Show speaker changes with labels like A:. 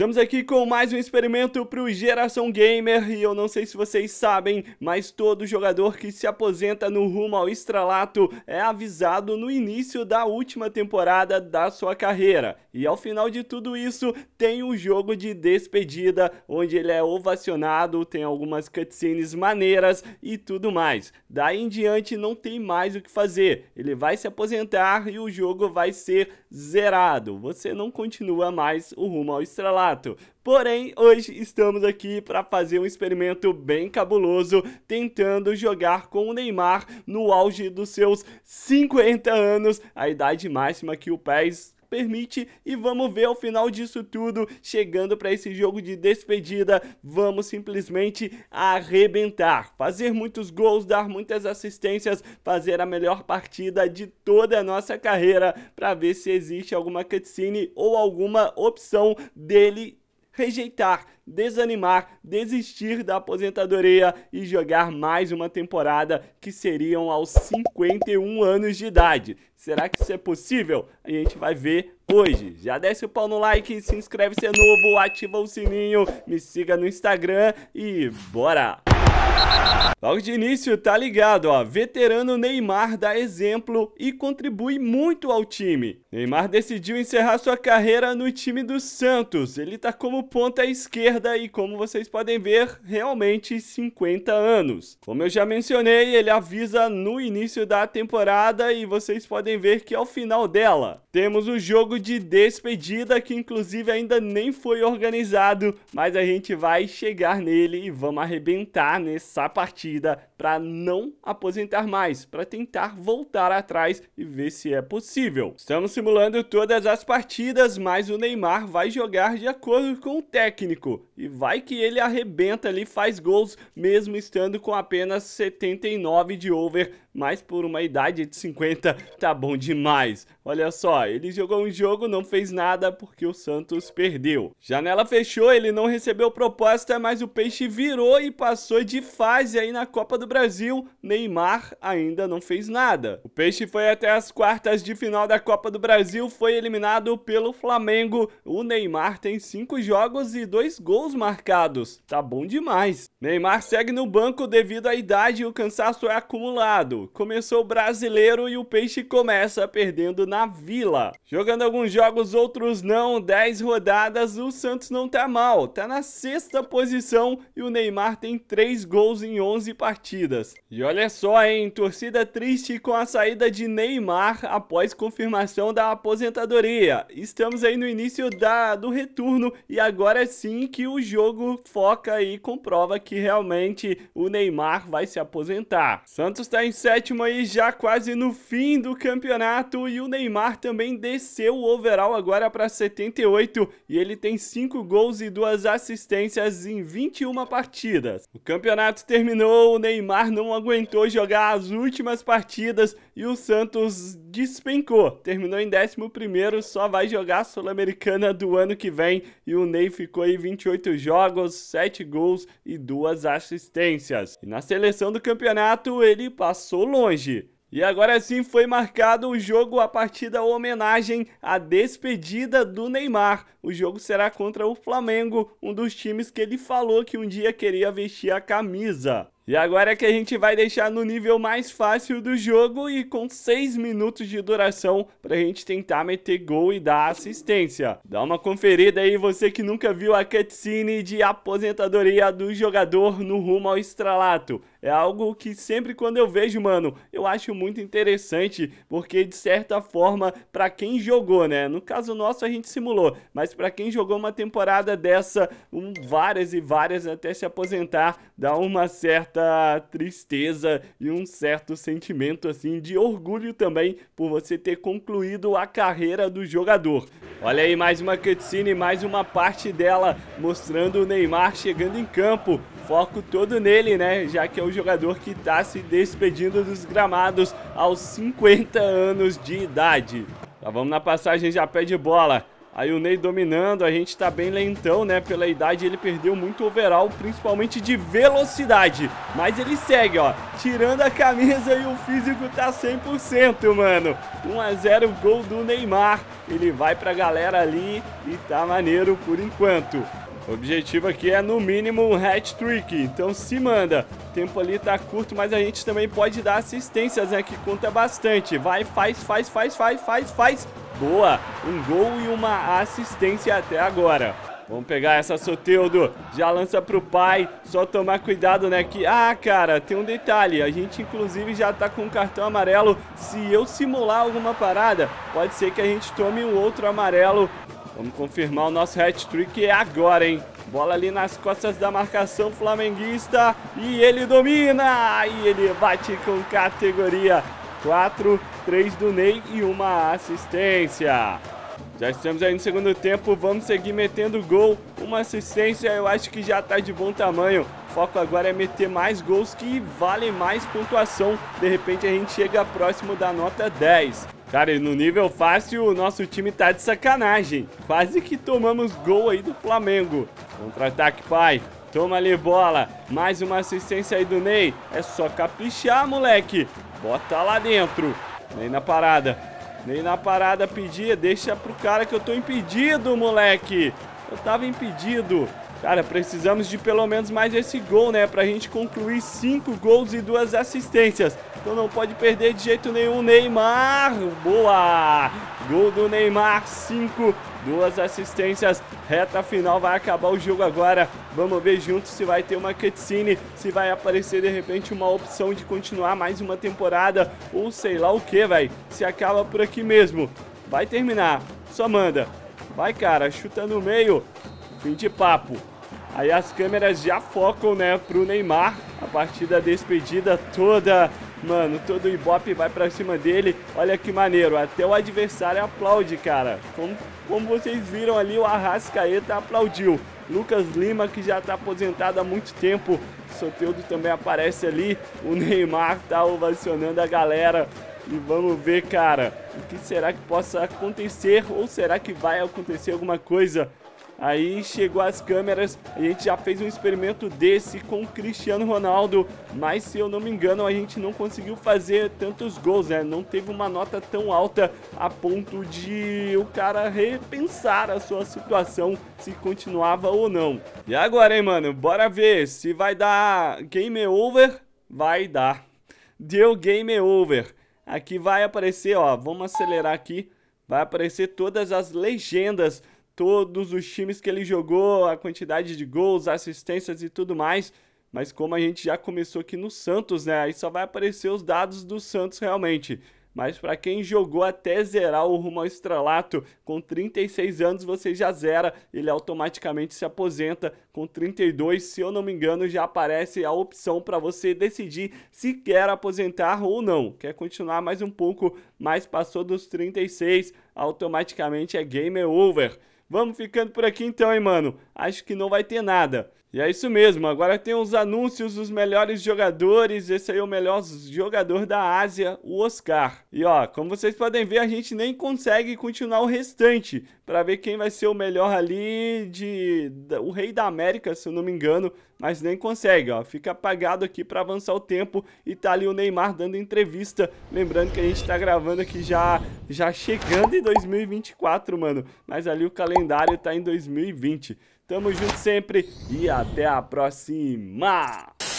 A: Estamos aqui com mais um experimento para o Geração Gamer e eu não sei se vocês sabem, mas todo jogador que se aposenta no rumo ao estralato é avisado no início da última temporada da sua carreira. E ao final de tudo isso, tem um jogo de despedida, onde ele é ovacionado, tem algumas cutscenes maneiras e tudo mais. Daí em diante não tem mais o que fazer, ele vai se aposentar e o jogo vai ser zerado. Você não continua mais o rumo ao estralato. Porém, hoje estamos aqui para fazer um experimento bem cabuloso, tentando jogar com o Neymar no auge dos seus 50 anos, a idade máxima que o PES permite e vamos ver ao final disso tudo, chegando para esse jogo de despedida, vamos simplesmente arrebentar, fazer muitos gols, dar muitas assistências, fazer a melhor partida de toda a nossa carreira para ver se existe alguma cutscene ou alguma opção dele rejeitar, desanimar, desistir da aposentadoria e jogar mais uma temporada que seriam aos 51 anos de idade. Será que isso é possível? A gente vai ver hoje. Já desce o pau no like, se inscreve se é novo, ativa o sininho, me siga no Instagram e bora! Logo de início, tá ligado, ó. Veterano Neymar dá exemplo e contribui muito ao time. Neymar decidiu encerrar sua carreira no time do Santos. Ele tá como ponta esquerda e, como vocês podem ver, realmente 50 anos. Como eu já mencionei, ele avisa no início da temporada e vocês podem ver que ao é final dela. Temos o jogo de despedida, que inclusive ainda nem foi organizado, mas a gente vai chegar nele e vamos arrebentar nessa partida para não aposentar mais, para tentar voltar atrás e ver se é possível. Estamos simulando todas as partidas, mas o Neymar vai jogar de acordo com o técnico e vai que ele arrebenta ali, faz gols, mesmo estando com apenas 79 de over, mas por uma idade de 50 tá bom demais. Olha só, ele jogou um jogo, não fez nada porque o Santos perdeu. Janela fechou, ele não recebeu proposta, mas o Peixe virou e passou de fase aí na Copa do Brasil, Neymar ainda não fez nada. O Peixe foi até as quartas de final da Copa do Brasil, foi eliminado pelo Flamengo. O Neymar tem cinco jogos e dois gols marcados. Tá bom demais. Neymar segue no banco devido à idade e o cansaço é acumulado. Começou o brasileiro e o Peixe começa perdendo na Vila. Jogando alguns jogos, outros não. Dez rodadas, o Santos não tá mal. Tá na sexta posição e o Neymar tem três gols em 11 partidas torcidas. E olha só, hein? Torcida triste com a saída de Neymar após confirmação da aposentadoria. Estamos aí no início da, do retorno e agora sim que o jogo foca e comprova que realmente o Neymar vai se aposentar. Santos está em sétimo aí, já quase no fim do campeonato e o Neymar também desceu o overall agora para 78 e ele tem 5 gols e 2 assistências em 21 partidas. O campeonato terminou, o Neymar Neymar não aguentou jogar as últimas partidas e o Santos despencou. Terminou em 11, só vai jogar a Sul-Americana do ano que vem. E o Ney ficou em 28 jogos, 7 gols e 2 assistências. E na seleção do campeonato ele passou longe. E agora sim foi marcado o jogo a partir da homenagem à despedida do Neymar. O jogo será contra o Flamengo, um dos times que ele falou que um dia queria vestir a camisa. E agora é que a gente vai deixar no nível mais fácil do jogo e com 6 minutos de duração pra gente tentar meter gol e dar assistência. Dá uma conferida aí você que nunca viu a cutscene de aposentadoria do jogador no rumo ao estralato. É algo que sempre quando eu vejo, mano, eu acho muito interessante, porque de certa forma, para quem jogou, né? No caso nosso a gente simulou, mas para quem jogou uma temporada dessa, um, várias e várias até se aposentar, dá uma certa tristeza e um certo sentimento assim de orgulho também por você ter concluído a carreira do jogador. Olha aí mais uma cutscene, mais uma parte dela mostrando o Neymar chegando em campo foco todo nele, né? Já que é o jogador que está se despedindo dos gramados aos 50 anos de idade. Já vamos na passagem já pé de bola. Aí o Ney dominando, a gente tá bem lentão, né? Pela idade ele perdeu muito overall, principalmente de velocidade. Mas ele segue, ó, tirando a camisa e o físico tá 100%, mano. 1 a 0 gol do Neymar. Ele vai pra galera ali e tá maneiro por enquanto objetivo aqui é, no mínimo, um hat-trick. Então se manda. O tempo ali tá curto, mas a gente também pode dar assistências, né? Que conta bastante. Vai, faz, faz, faz, faz, faz, faz. Boa. Um gol e uma assistência até agora. Vamos pegar essa Soteudo, já lança pro pai, só tomar cuidado, né, que... Ah, cara, tem um detalhe, a gente inclusive já tá com um cartão amarelo, se eu simular alguma parada, pode ser que a gente tome um outro amarelo Vamos confirmar o nosso hat-trick agora, hein? Bola ali nas costas da marcação flamenguista. E ele domina! E ele bate com categoria. 4, 3 do Ney e uma assistência. Já estamos aí no segundo tempo, vamos seguir metendo gol. Uma assistência eu acho que já está de bom tamanho. O foco agora é meter mais gols que valem mais pontuação. De repente a gente chega próximo da nota 10. Cara, no nível fácil, o nosso time tá de sacanagem. Quase que tomamos gol aí do Flamengo. Contra-ataque, pai. Toma ali bola. Mais uma assistência aí do Ney. É só caprichar, moleque. Bota lá dentro. Ney na parada. Ney na parada pedir. Deixa pro cara que eu tô impedido, moleque. Eu tava impedido. Cara, precisamos de pelo menos mais esse gol, né? Pra gente concluir cinco gols e duas assistências. Então não pode perder de jeito nenhum, Neymar. Boa! Gol do Neymar, Cinco. duas assistências. Reta final, vai acabar o jogo agora. Vamos ver juntos se vai ter uma cutscene, se vai aparecer de repente uma opção de continuar mais uma temporada ou sei lá o que, velho. Se acaba por aqui mesmo. Vai terminar, só manda. Vai, cara, chuta no meio. Fim de papo. Aí as câmeras já focam, né, pro Neymar. A partida despedida toda, mano, todo o Ibope vai pra cima dele. Olha que maneiro, até o adversário aplaude, cara. Como, como vocês viram ali, o Arrascaeta aplaudiu. Lucas Lima, que já tá aposentado há muito tempo. Soteudo também aparece ali. O Neymar tá ovacionando a galera. E vamos ver, cara, o que será que possa acontecer ou será que vai acontecer alguma coisa Aí chegou as câmeras, a gente já fez um experimento desse com o Cristiano Ronaldo, mas se eu não me engano, a gente não conseguiu fazer tantos gols, né? Não teve uma nota tão alta a ponto de o cara repensar a sua situação se continuava ou não. E agora, hein, mano? Bora ver se vai dar game over. Vai dar. Deu game over. Aqui vai aparecer, ó, vamos acelerar aqui. Vai aparecer todas as legendas todos os times que ele jogou, a quantidade de gols, assistências e tudo mais. Mas como a gente já começou aqui no Santos, né? Aí só vai aparecer os dados do Santos realmente. Mas para quem jogou até zerar o rumo ao estrelato, com 36 anos você já zera, ele automaticamente se aposenta. Com 32, se eu não me engano, já aparece a opção para você decidir se quer aposentar ou não. Quer continuar mais um pouco, mas passou dos 36, automaticamente é game over. Vamos ficando por aqui então, hein, mano? Acho que não vai ter nada. E é isso mesmo, agora tem os anúncios dos melhores jogadores, esse aí é o melhor jogador da Ásia, o Oscar. E ó, como vocês podem ver, a gente nem consegue continuar o restante, para ver quem vai ser o melhor ali de... o rei da América, se eu não me engano, mas nem consegue, ó, fica apagado aqui para avançar o tempo, e tá ali o Neymar dando entrevista, lembrando que a gente tá gravando aqui já, já chegando em 2024, mano, mas ali o calendário tá em 2020. Tamo junto sempre e até a próxima!